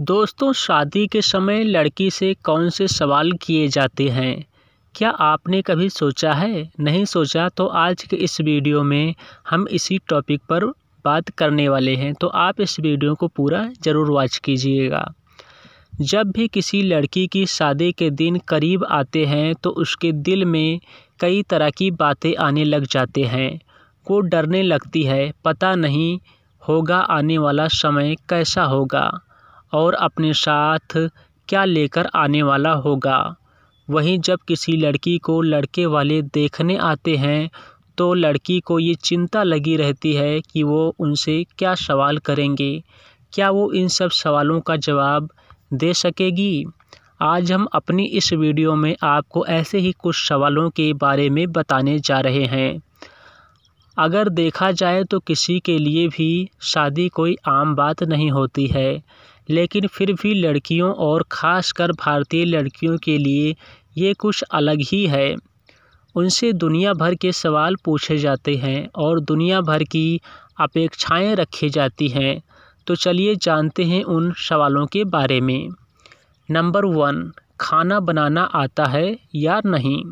दोस्तों शादी के समय लड़की से कौन से सवाल किए जाते हैं क्या आपने कभी सोचा है नहीं सोचा तो आज के इस वीडियो में हम इसी टॉपिक पर बात करने वाले हैं तो आप इस वीडियो को पूरा ज़रूर वॉच कीजिएगा जब भी किसी लड़की की शादी के दिन करीब आते हैं तो उसके दिल में कई तरह की बातें आने लग जाते हैं वो डरने लगती है पता नहीं होगा आने वाला समय कैसा होगा और अपने साथ क्या लेकर आने वाला होगा वहीं जब किसी लड़की को लड़के वाले देखने आते हैं तो लड़की को ये चिंता लगी रहती है कि वो उनसे क्या सवाल करेंगे क्या वो इन सब सवालों का जवाब दे सकेगी आज हम अपनी इस वीडियो में आपको ऐसे ही कुछ सवालों के बारे में बताने जा रहे हैं अगर देखा जाए तो किसी के लिए भी शादी कोई आम बात नहीं होती है लेकिन फिर भी लड़कियों और ख़ासकर भारतीय लड़कियों के लिए ये कुछ अलग ही है उनसे दुनिया भर के सवाल पूछे जाते हैं और दुनिया भर की अपेक्षाएं रखी जाती हैं तो चलिए जानते हैं उन सवालों के बारे में नंबर वन खाना बनाना आता है या नहीं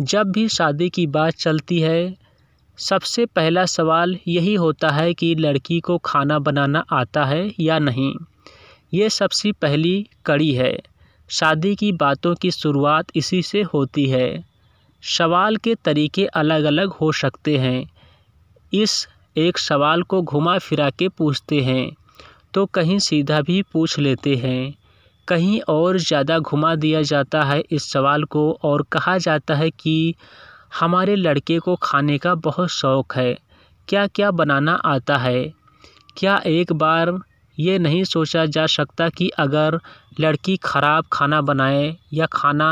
जब भी शादी की बात चलती है सबसे पहला सवाल यही होता है कि लड़की को खाना बनाना आता है या नहीं ये सबसे पहली कड़ी है शादी की बातों की शुरुआत इसी से होती है सवाल के तरीके अलग अलग हो सकते हैं इस एक सवाल को घुमा फिरा के पूछते हैं तो कहीं सीधा भी पूछ लेते हैं कहीं और ज़्यादा घुमा दिया जाता है इस सवाल को और कहा जाता है कि हमारे लड़के को खाने का बहुत शौक़ है क्या क्या बनाना आता है क्या एक बार ये नहीं सोचा जा सकता कि अगर लड़की ख़राब खाना बनाए या खाना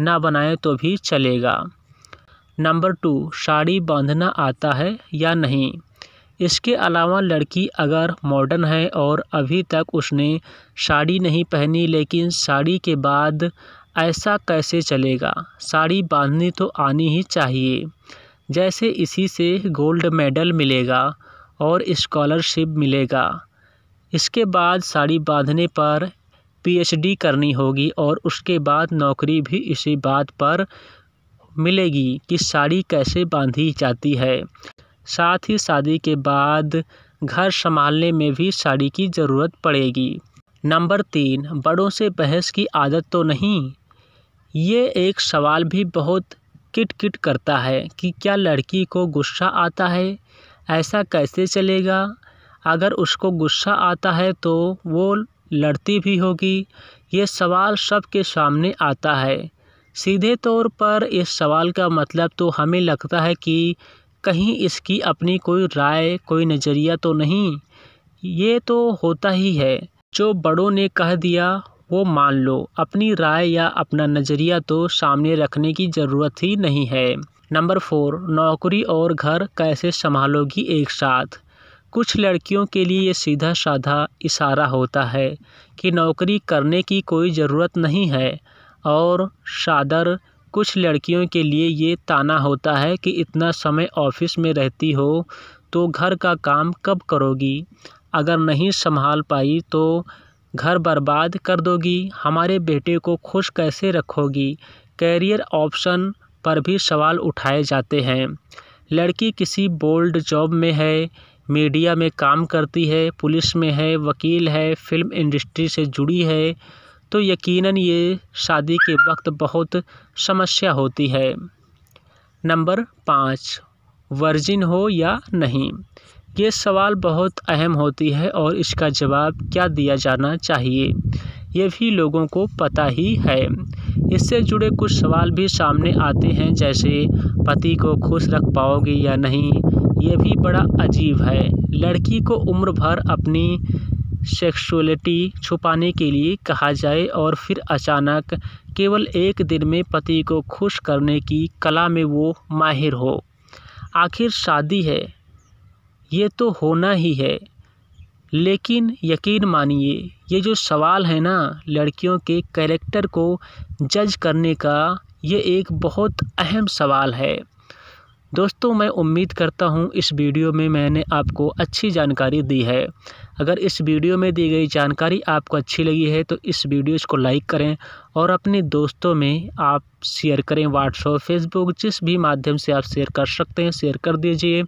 ना बनाए तो भी चलेगा नंबर टू साड़ी बांधना आता है या नहीं इसके अलावा लड़की अगर मॉडर्न है और अभी तक उसने साड़ी नहीं पहनी लेकिन साड़ी के बाद ऐसा कैसे चलेगा साड़ी बांधनी तो आनी ही चाहिए जैसे इसी से गोल्ड मेडल मिलेगा और स्कॉलरशिप मिलेगा इसके बाद साड़ी बांधने पर पीएचडी करनी होगी और उसके बाद नौकरी भी इसी बात पर मिलेगी कि साड़ी कैसे बांधी जाती है साथ ही शादी के बाद घर संभालने में भी साड़ी की ज़रूरत पड़ेगी नंबर तीन बड़ों से बहस की आदत तो नहीं ये एक सवाल भी बहुत किट किट करता है कि क्या लड़की को गुस्सा आता है ऐसा कैसे चलेगा अगर उसको गुस्सा आता है तो वो लड़ती भी होगी ये सवाल सबके सामने आता है सीधे तौर पर इस सवाल का मतलब तो हमें लगता है कि कहीं इसकी अपनी कोई राय कोई नज़रिया तो नहीं ये तो होता ही है जो बड़ों ने कह दिया वो मान लो अपनी राय या अपना नज़रिया तो सामने रखने की ज़रूरत ही नहीं है नंबर फोर नौकरी और घर कैसे संभालोगी एक साथ कुछ लड़कियों के लिए ये सीधा साधा इशारा होता है कि नौकरी करने की कोई ज़रूरत नहीं है और सादर कुछ लड़कियों के लिए ये ताना होता है कि इतना समय ऑफिस में रहती हो तो घर का काम कब करोगी अगर नहीं संभाल पाई तो घर बर्बाद कर दोगी हमारे बेटे को खुश कैसे रखोगी कैरियर ऑप्शन पर भी सवाल उठाए जाते हैं लड़की किसी बोल्ड जॉब में है मीडिया में काम करती है पुलिस में है वकील है फ़िल्म इंडस्ट्री से जुड़ी है तो यकीनन ये शादी के वक्त बहुत समस्या होती है नंबर पाँच वर्जिन हो या नहीं ये सवाल बहुत अहम होती है और इसका जवाब क्या दिया जाना चाहिए ये भी लोगों को पता ही है इससे जुड़े कुछ सवाल भी सामने आते हैं जैसे पति को खुश रख पाओगे या नहीं ये भी बड़ा अजीब है लड़की को उम्र भर अपनी सेक्सुअलिटी छुपाने के लिए कहा जाए और फिर अचानक केवल एक दिन में पति को खुश करने की कला में वो माहिर हो आखिर शादी है ये तो होना ही है लेकिन यकीन मानिए ये जो सवाल है ना लड़कियों के कैरेक्टर को जज करने का ये एक बहुत अहम सवाल है दोस्तों मैं उम्मीद करता हूँ इस वीडियो में मैंने आपको अच्छी जानकारी दी है अगर इस वीडियो में दी गई जानकारी आपको अच्छी लगी है तो इस वीडियो को लाइक करें और अपने दोस्तों में आप शेयर करें व्हाट्सअप फेसबुक जिस भी माध्यम से आप शेयर कर सकते हैं शेयर कर दीजिए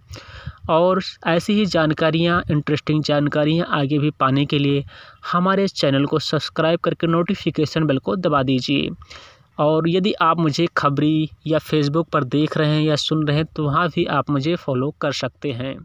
और ऐसी ही जानकारियाँ इंटरेस्टिंग जानकारियाँ आगे भी पाने के लिए हमारे चैनल को सब्सक्राइब करके नोटिफिकेशन बेल को दबा दीजिए और यदि आप मुझे खबरी या फेसबुक पर देख रहे हैं या सुन रहे हैं तो वहाँ भी आप मुझे फॉलो कर सकते हैं